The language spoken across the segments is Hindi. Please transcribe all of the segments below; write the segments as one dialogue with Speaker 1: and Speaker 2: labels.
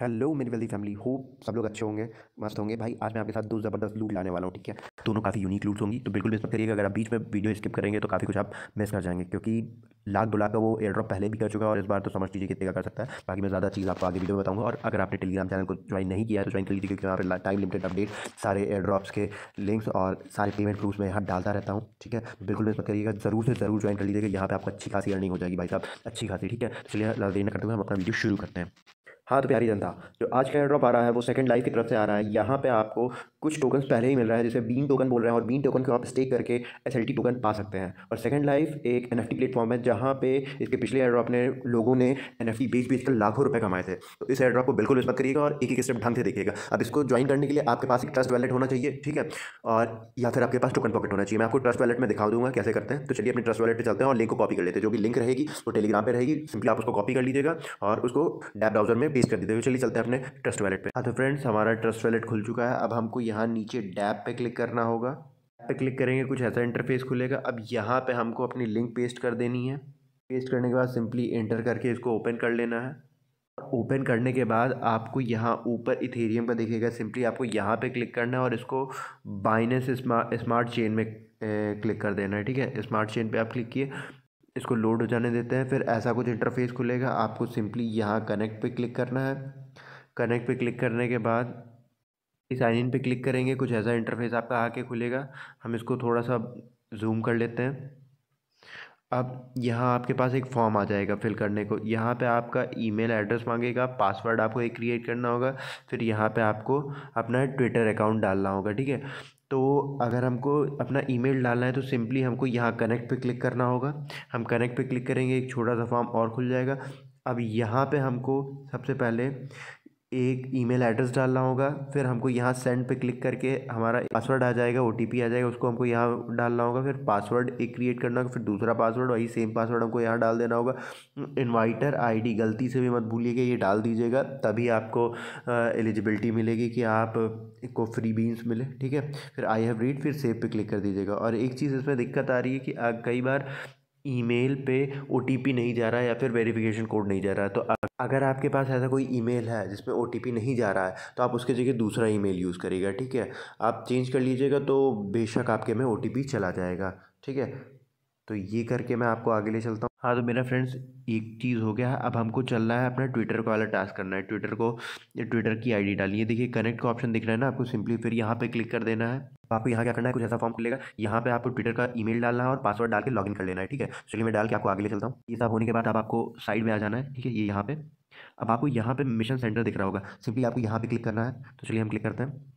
Speaker 1: हेलो मेरी वेल्दी फैमिली होप सब लोग अच्छे होंगे मस्त होंगे भाई आज मैं आपके साथ दो ज़बरदस्त लूट लाने वाला हूँ ठीक है दोनों काफ़ी यूनिक लूट्स होंगी तो बिल्कुल मिस मत करिएगा अगर आप बीच में वीडियो स्किप करेंगे तो काफ़ी कुछ आप मिस कर जाएंगे क्योंकि लाख दो लाख का वो एयर ड्रॉप पहले भी कर चुका है और इस बार तो समझ लीजिए कितने का कर सकता है बाकी मैं ज़्यादा चीज़ आपको आगे वीडियो बताऊंगा बताऊँगा और अगर आपने टेलीग्राम चैनल को ज्वाइन नहीं किया है तो ज्वाइन कर लीजिए क्योंकि वहाँ पर टाइम लिमिटेड अपडेट सारे एयर ड्रॉप्स के लिंक्स और सारे पेमेंट प्रूफ मैं यहाँ डालता रहता हूँ ठीक है तो बिल्कुल मिस मत करिएगा ज़रूर से ज़रूर ज्वाइन कर लीजिएगा यहाँ पर आपको अच्छी खासी अर्निंग हो जाएगी भाई साहब अच्छी खासी ठीक है तो चलिए लाल देना करते हुए हम अपना वीडियो शुरू करते हैं हाथ प्यारी जनता जो आज का एड्रॉप आ रहा है वो सेकंड लाइफ की तरफ से आ रहा है यहाँ पे आपको कुछ टोकन पहले ही मिल रहा है जैसे बीन टोकन बोल रहे हैं और बीन टोकन को आप स्टेक करके एस टोकन पा सकते हैं और सेकंड लाइफ एक एन एफ प्लेटफॉर्म है जहाँ पे इसके पिछले एड्रॉप ने लोगों ने एन एफ बेच बेच कर लाखों रुपये कमाए थे तो इस एड्रॉप को बिल्कुल मिस करिएगा और एक एक स्टेप ढंग से देखिएगा अब इसको ज्वाइन करने के लिए आपके पास एक ट्रस्ट वैलेट होना चाहिए ठीक है और या फिर आपके पास टोकन पॉकेट होना चाहिए मैं आपको ट्रस्ट वैलेट में दिखा दूंगा कैसे करते हैं तो चलिए अपने ट्रस्ट वैलेट पर चलते हैं और लिंक को कॉपी कर लेते हैं जो भी लिंक रहेगी वो टेलीग्राम पर रहेगी सिंपली आप उसको कॉपी कर लीजिएगा और उसको डैप ब्राउजर में पेस्ट कर देते हैं तो चलिए चलते हैं अपने ट्रस्ट वैलेट पर हाँ तो फ्रेंड्स हमारा ट्रस्ट वैलेट खुल चुका है अब हमको यहाँ नीचे डैप पर क्लिक करना होगा पे क्लिक करेंगे कुछ ऐसा इंटरफेस खुलेगा अब यहाँ पे हमको अपनी लिंक पेस्ट कर देनी है पेस्ट करने के बाद सिंपली एंटर करके इसको ओपन कर लेना है ओपन करने के बाद आपको यहाँ ऊपर इथेरियम का दिखेगा सिंपली आपको यहाँ पे क्लिक करना है और इसको बाइनेस स्मार्ट स्मार्ट चेन में ए, क्लिक कर देना है ठीक है स्मार्ट चेन पे आप क्लिक किए इसको लोड हो जाने देते हैं फिर ऐसा कुछ इंटरफेस खुलेगा आपको सिंपली यहाँ कनेक्ट पे क्लिक करना है कनेक्ट पे क्लिक करने के बाद साइन इन पे क्लिक करेंगे कुछ ऐसा इंटरफेस आपका आके खुलेगा हम इसको थोड़ा सा जूम कर लेते हैं अब यहाँ आपके पास एक फॉर्म आ जाएगा फिल करने को यहाँ पे आपका ईमेल एड्रेस मांगेगा पासवर्ड आपको एक क्रिएट करना होगा फिर यहाँ पे आपको अपना ट्विटर अकाउंट डालना होगा ठीक है तो अगर हमको अपना ईमेल डालना है तो सिंपली हमको यहाँ कनेक्ट पे क्लिक करना होगा हम कनेक्ट पे क्लिक करेंगे एक छोटा सा फॉर्म और खुल जाएगा अब यहाँ पे हमको सबसे पहले एक ईमेल एड्रेस डालना होगा फिर हमको यहाँ सेंड पे क्लिक करके हमारा पासवर्ड आ जाएगा ओ आ जाएगा उसको हमको यहाँ डालना होगा फिर पासवर्ड एक क्रिएट करना होगा फिर दूसरा पासवर्ड वही सेम पासवर्ड हमको यहाँ डाल देना होगा इन्वाइटर आईडी गलती से भी मत भूलिएगा ये डाल दीजिएगा तभी आपको एलिजिबिलिटी मिलेगी कि आप को फ्री बीन्स मिले ठीक है फिर आई हैव रीड फिर सेव पर क्लिक कर दीजिएगा और एक चीज़ इसमें दिक्कत आ रही है कि कई बार ईमेल पे ओ नहीं जा रहा है या फिर वेरिफिकेशन कोड नहीं जा रहा है तो अगर आपके पास ऐसा कोई ईमेल है जिसमें ओ नहीं जा रहा है तो आप उसके जगह दूसरा ईमेल यूज़ करिएगा ठीक है आप चेंज कर लीजिएगा तो बेशक आपके में ओ चला जाएगा ठीक है तो ये करके मैं आपको आगे ले चलता हूँ हाँ तो मेरा फ्रेंड्स एक चीज़ हो गया है अब हमको चलना है अपना ट्विटर का वाला टास्क करना है ट्विटर को ट्विटर की आईडी डालनी है देखिए कनेक्ट का ऑप्शन दिख रहा है ना आपको सिंपली फिर यहाँ पे क्लिक कर देना है तो आपको यहाँ क्या करना है कुछ ऐसा फॉर्म खुलेगा यहाँ पे आपको ट्विटर का ईमेल डालना है और पासवर्ड डाल के लॉग कर लेना है ठीक है तो चलिए मैं डाल के आपको आगे ले चलता हूँ ये सब होने के बाद आपको साइड में आ जाना है ठीक है ये यहाँ पे अब आपको यहाँ पे मिशन सेंटर दिख रहा होगा सिंपली आपको यहाँ पे क्लिक करना है तो चलिए हम क्लिक करते हैं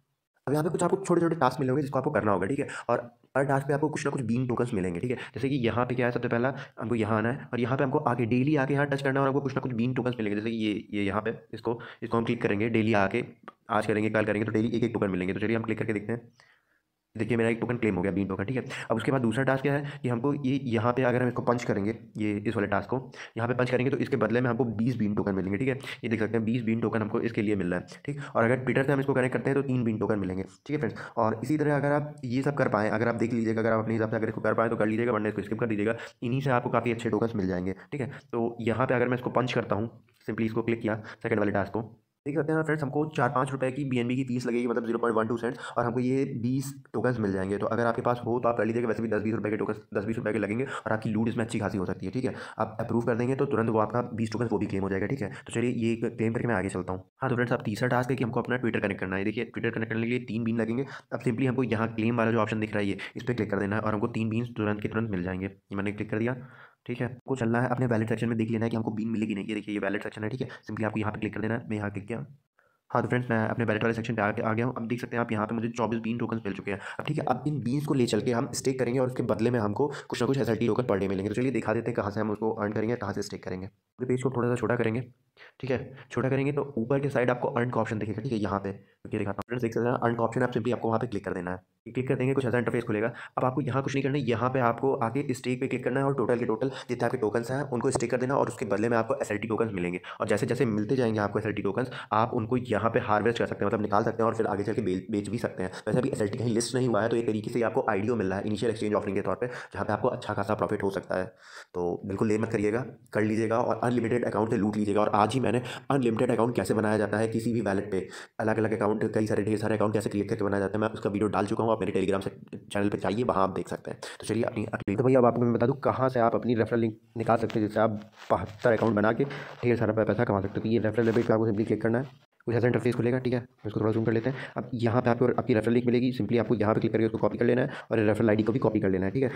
Speaker 1: अब यहाँ पे कुछ आपको छोटे छोटे टास्क मिलेंगे जिसको आपको करना होगा ठीक है और हर टास्क पे आपको कुछ ना कुछ बीन टोकन्स मिलेंगे ठीक है जैसे कि यहाँ पे क्या है सबसे पहला हमको यहाँ आना है और यहाँ पे हमको आगे डेली आके यहाँ टच करना है और आपको कुछ ना कुछ बीन टोकन्स मिलेंगे जैसे कि ये ये यहाँ पे इसको इसको हम क्लिक करेंगे डेली आके आज करेंगे कल करेंगे तो डेली एक एक टोकन मिलेंगे तो चलिए हम क्लिक करके देखते हैं देखिए मेरा एक टोकन क्लेम हो गया बीन टोकन ठीक है अब उसके बाद दूसरा टास्क क्या है कि हमको ये यहाँ पे अगर हम इसको पंच करेंगे ये इस वाले टास्क को यहाँ पे पंच करेंगे तो इसके बदले में हमको 20 बीन टोकन मिलेंगे ठीक है ये देख सकते हैं 20 बीन टोकन हमको इसके लिए मिल रहा है ठीक और अगर ट्विटर से हम इसको कनेक्ट करते हैं तो तीन बीन टोकन मिलेंगे ठीक है फ्रेंड्स और इसी तरह अगर आप ये सब कर पाएँ अगर आप देख लीजिएगा अगर आप अपने हिसाब से अगर इसको कर पाएँ तो कर लीजिएगा वरना इसको स्किप कर दीजिएगा इन्हीं से आपको काफ़ी अच्छे टोकन मिल जाएंगे ठीक है तो यहाँ पर अगर मैं इसको पंच करता हूँ सिंपली इसको क्लिक किया सेकेंड वाले टास्क को देख सकते हैं फ्रेंड्स हमको चार पाँच रुपये की बी की फीस लगेगी मतलब zero point one two cents और हमको ये बीस टोकन्स मिल जाएंगे तो अगर आपके पास हो तो आप कर लीजिएगा वैसे भी दस बीस रुपये के टोकन दस बीस रुपये के लगेंगे और आपकी लूट इसमें अच्छी खासी हो सकती है ठीक है आप अप्रूव कर देंगे तो तुरंत वो आपका बीस टोकन वो भी क्लेम हो जाएगा ठीक है तो चलिए ये क्लेम करके मैं आगे चलता हूँ हाँ तो फ्रेंड्स आप तीसरा टास्क है कि हमको अपना ट्विटर कनेक्ट करना है देखिए ट्विटर कनेक्ट करने के लिए तीन बीन लगेंगे अब सिंपली हमको यहाँ क्लेम वाला जो ऑप्शन दिख रहा है इस पर क्लिक कर देना है और हमको तीन बीन तुरंत के तुरंत मिल जाएंगे मैंने क्लिक कर दिया ठीक है आपको चलना है अपने वैलेट सेक्शन में देख लेना है कि हमको बीन मिलेगी नहीं ये देखिए ये वैलेट सेक्शन है ठीक है सिंपली आपको यहाँ पे क्लिक कर देना है मैं यहाँ क्लिक किया हाँ तो फ्रेंड्स मैं अपने बैलेट वाले सेक्शन पे आके आ गया हूँ अब देख सकते हैं आप यहाँ पे मुझे चौबीस बीन टोकन मिल चुके हैं अब ठीक है अब इन बीन्स को ले चल के हम स्टेक करेंगे और उसके बदले में हमको कुछ ना कुछ एस टोकन पर डे मिलेंगे तो चलिए दिखा देते हैं कहाँ से हम उसको अर्न करेंगे कहाँ से स्टेक करेंगे पूरे पेज को थोड़ा सा छोटा करेंगे ठीक है छोटा करेंगे तो ऊपर के साइड आपको अर्न का ऑप्शन दिखेगा ठीक है यहाँ पे देखा दिखाता हूँ फ्रेंड्स देख सकते हैं अर्न का ऑप्शन आप सिंपली आपको वहाँ पर क्लिक कर देना है क्लिक कर देंगे कुछ ऐसा इंटरफेस खुलेगा अब आपको यहाँ कुछ नहीं करना है यहाँ पे आपको आके स्टेक पे क्लिक करना है और टोटल के टोटल जितने आपके टोकन्स हैं उनको स्टेक कर देना और उसके बदले में आपको एस टोकन्स मिलेंगे और जैसे जैसे मिलते जाएंगे आपको एस टोकन्स आप उनको यहाँ पे हार्वेस्ट कर सकते हैं मतलब निकाल सकते हैं और फिर आगे चल के बेच भी सकते हैं वैसे अभी एस कहीं लिस्ट नहीं हुआ है तो एक तरीके से आपको आइडियो मिल रहा है इनिशियल एक्सचेंज ऑफरिंग के तौर पर जहाँ पर आपको अच्छा खासा प्रॉफिट हो सकता है तो बिल्कुल ले मत करिएगा कर लीजिएगा और अनलिमिटेड अकाउंट से लूट लीजिएगा और आज ही मैंने अनलिमिटेड अकाउंट कैसे बनाया जाता है किसी भी वैलेट पर अलग अलग अकाउंट कई सारे ढेर सारे अकाउंट कैसे क्रिएट करके बनाया जाता है मैं उसका वीडियो डाल चुका हूँ हूँ आप मेरे टेलीग्राम से चैनल पर जाइए वहाँ आप देख सकते हैं तो चलिए अपनी अगली तो भैया अब आपको मैं बता दूँ कहाँ से आप अपनी रेफरल लिंक निकाल सकते हैं जिससे आप बहत्तर अकाउंट बना के ढेर सारा पैसा कमा सकते हो तो ये रेफरल डेबिट का आपको सिंपली क्लिक करना है कुछ ऐसा इंटरफेस खुलेगा ठीक है इसको थोड़ा जूम कर लेते हैं अब यहाँ पे आपको आपकी रेफरल लिंक मिलेगी सिंपली आपको यहाँ पे क्लिक करके उसको कॉपी कर लेना है और रेफरल आईडी को भी कॉपी कर लेना है ठीक है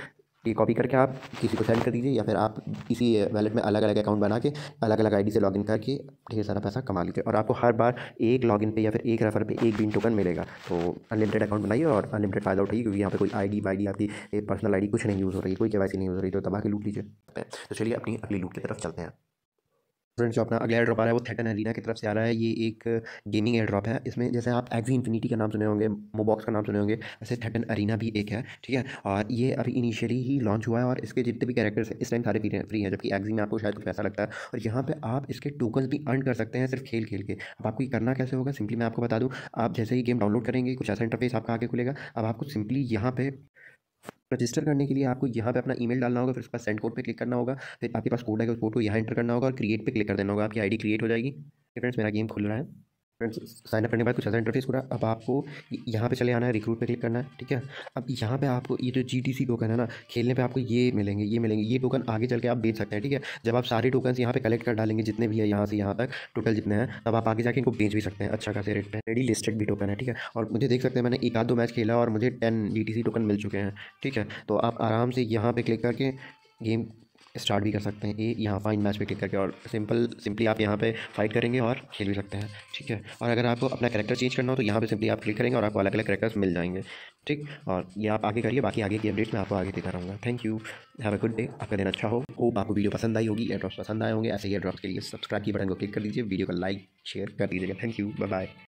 Speaker 1: ये कॉपी करके आप किसी को सेंड कर दीजिए या फिर आप किसी वैलेट में अलग अलग अकाउंट बना के अलग अलग आई से इन करके ढेर सारा पैसा कमा लीजिए और आपको हर बार एक लॉगिन पे या फिर एक रेफर पर एक बिन टोकन मिलेगा तो अनलिमिटेड अकाउंट बनाइए और अनलिमिटेड फ़ायदा उठाइए क्योंकि यहाँ पर कोई आई डी वाई आपकी पर्सनल आई कुछ नहीं यूज़ हो रही कोई के नहीं यूज़ हो रही तो तबाह के लूट लीजिए तो चलिए अपनी अगली लूट की तरफ चलते हैं फ्रेंड्स जो अपना अगला एयर ड्रॉप आ रहा है वो थेटन एरिना की तरफ से आ रहा है ये एक गेमिंग एयर ड्रॉप है इसमें जैसे आप एक्जी इन्फिनिटी का नाम सुने होंगे मोबॉक्स का नाम सुने होंगे वैसे थेटन अरीना भी एक है ठीक है और ये अभी इनिशियली ही लॉन्च हुआ है और इसके जितने भी कैरेक्टर्स हैं इस टाइम सारे फ्री हैं जबकि एक्जी में आपको शायद कुछ पैसा लगता है और यहाँ पर आप इसके टोकन भी अर्न कर सकते हैं सिर्फ खेल खेल के अब आपको ये करना कैसे होगा सिंपली मैं आपको बता दूँ आप जैसे ही गेम डाउनलोड करेंगे कुछ ऐसा इंटरफेस आपका आगे खुलेगा अब आपको सिंपली यहाँ पर रजिस्टर करने के लिए आपको यहाँ पे अपना ईमेल डालना होगा फिर उसके बाद सेंड कोड पे क्लिक करना होगा फिर आपके पास कोड है उस कोड को यहाँ एंटर करना होगा और क्रिएट पे क्लिक कर देना होगा आपकी आईडी क्रिएट हो जाएगी फ्रेंड्स मेरा गेम खुल रहा है फ्रेंड्स साइन अप करने के बाद कुछ ऐसा इंटरफेस हो अब आपको यहाँ पे चले आना है रिक्रूट पे क्लिक करना है ठीक है अब यहाँ पे आपको ये जो जी टी सी टोकन है ना खेलने पे आपको ये मिलेंगे ये मिलेंगे ये टोकन आगे चल के आप बेच सकते हैं ठीक है जब आप सारे टोकन यहाँ पे कलेक्ट कर डालेंगे जितने भी है यहाँ से यहाँ तक टोटल जितने हैं तब आप आगे जाकर इनको बेच भी सकते हैं अच्छा खासे रेट पर रेडी लिस्टेड भी टोकन है ठीक है और मुझे देख सकते हैं मैंने एक आध दो मैच खेला और मुझे ten G T C token मिल चुके हैं ठीक है तो आप आराम से यहाँ पर क्लिक करके गेम स्टार्ट भी कर सकते हैं ये यहाँ फाइन मैच पे क्लिक करके और सिंपल सिंपली आप यहाँ पे फाइट करेंगे और खेल भी सकते हैं ठीक है और अगर आपको अपना करेक्टर चेंज करना हो तो यहाँ पे सिंपली आप क्लिक करेंगे और आपको अलग अलग करेक्टर्स मिल जाएंगे ठीक और ये आप आगे करिए बाकी आगे की अपडेट मैं आपको आगे देता रहूँगा thank you have a good day आपका दिन अच्छा हो होप आपको वीडियो पसंद आई होगी एड्रॉप्स पसंद आए होंगे ऐसे ही एड्रॉप्स के लिए सब्सक्राइब की बटन को क्लिक कर दीजिए वीडियो को लाइक शेयर कर दीजिएगा थैंक यू बाय